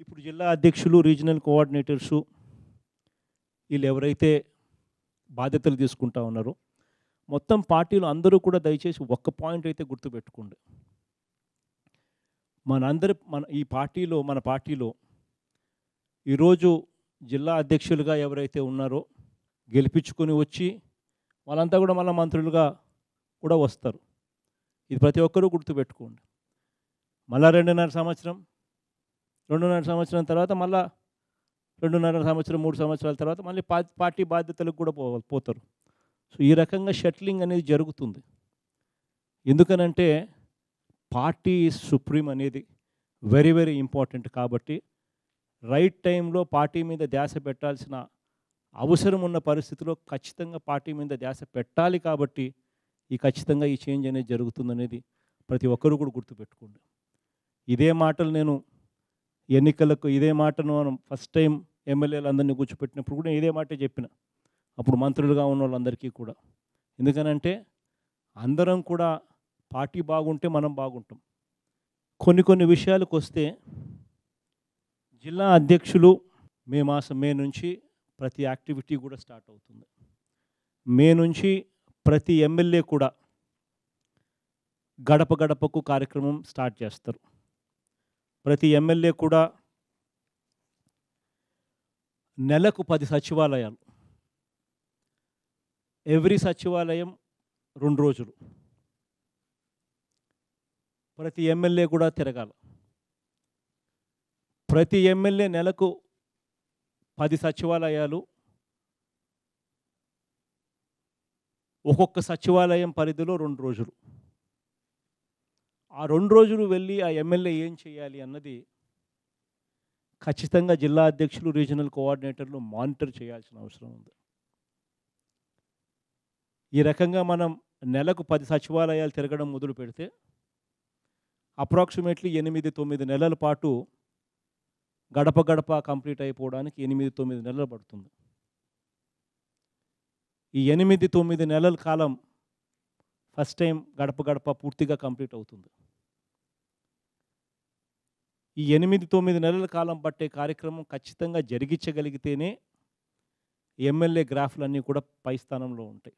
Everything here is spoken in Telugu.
ఇప్పుడు జిల్లా అధ్యక్షులు రీజనల్ కోఆర్డినేటర్సు వీళ్ళు ఎవరైతే బాధ్యతలు తీసుకుంటా ఉన్నారో మొత్తం పార్టీలు అందరూ కూడా దయచేసి ఒక్క పాయింట్ అయితే గుర్తుపెట్టుకోండి మనందరి మన ఈ పార్టీలో మన పార్టీలో ఈరోజు జిల్లా అధ్యక్షులుగా ఎవరైతే ఉన్నారో గెలిపించుకొని వచ్చి వాళ్ళంతా కూడా మన మంత్రులుగా కూడా వస్తారు ఇది ప్రతి ఒక్కరూ గుర్తుపెట్టుకోండి మళ్ళా రెండున్నర సంవత్సరం రెండున్నర సంవత్సరం తర్వాత మళ్ళా రెండున్నర సంవత్సరం మూడు సంవత్సరాల తర్వాత మళ్ళీ పా పార్టీ బాధ్యతలకు కూడా పో పోతారు సో ఈ రకంగా షట్లింగ్ అనేది జరుగుతుంది ఎందుకనంటే పార్టీ సుప్రీం అనేది వెరీ వెరీ ఇంపార్టెంట్ కాబట్టి రైట్ టైంలో పార్టీ మీద ధ్యాస పెట్టాల్సిన అవసరం ఉన్న పరిస్థితిలో ఖచ్చితంగా పార్టీ మీద ధ్యాస పెట్టాలి కాబట్టి ఈ ఖచ్చితంగా ఈ చేంజ్ అనేది జరుగుతుందనేది ప్రతి ఒక్కరూ కూడా గుర్తుపెట్టుకోండి ఇదే మాటలు నేను ఎన్నికలకు ఇదే మాటను మనం ఫస్ట్ టైం ఎమ్మెల్యేలు అందరినీ కూర్చోపెట్టినప్పుడు కూడా ఇదే మాట చెప్పిన అప్పుడు మంత్రులుగా ఉన్న వాళ్ళందరికీ కూడా ఎందుకనంటే అందరం కూడా పార్టీ బాగుంటే మనం బాగుంటాం కొన్ని కొన్ని విషయాలకు వస్తే జిల్లా అధ్యక్షులు మే మాసం మే నుంచి ప్రతి యాక్టివిటీ కూడా స్టార్ట్ అవుతుంది మే నుంచి ప్రతి ఎమ్మెల్యే కూడా గడప గడపకు కార్యక్రమం స్టార్ట్ చేస్తారు ప్రతి ఎమ్మెల్యే కూడా నెలకు పది సచివాలయాలు ఎవ్రీ సచివాలయం రెండు రోజులు ప్రతి ఎమ్మెల్యే కూడా తిరగాలి ప్రతి ఎమ్మెల్యే నెలకు పది సచివాలయాలు ఒక్కొక్క సచివాలయం పరిధిలో రెండు రోజులు ఆ రెండు రోజులు వెళ్ళి ఆ ఎమ్మెల్యే ఏం చేయాలి అన్నది ఖచ్చితంగా జిల్లా అధ్యక్షులు రీజనల్ కోఆర్డినేటర్లు మానిటర్ చేయాల్సిన అవసరం ఉంది ఈ రకంగా మనం నెలకు పది సచివాలయాలు తిరగడం మొదలు పెడితే అప్రాక్సిమేట్లీ ఎనిమిది తొమ్మిది నెలల పాటు గడప గడప కంప్లీట్ అయిపోవడానికి ఎనిమిది తొమ్మిది నెలలు పడుతుంది ఈ ఎనిమిది తొమ్మిది నెలల కాలం ఫస్ట్ టైం గడప గడప పూర్తిగా కంప్లీట్ అవుతుంది ఈ ఎనిమిది తొమ్మిది నెలల కాలం పట్టే కార్యక్రమం ఖచ్చితంగా జరిగించగలిగితేనే ఎమ్మెల్యే గ్రాఫ్లన్నీ కూడా పై స్థానంలో ఉంటాయి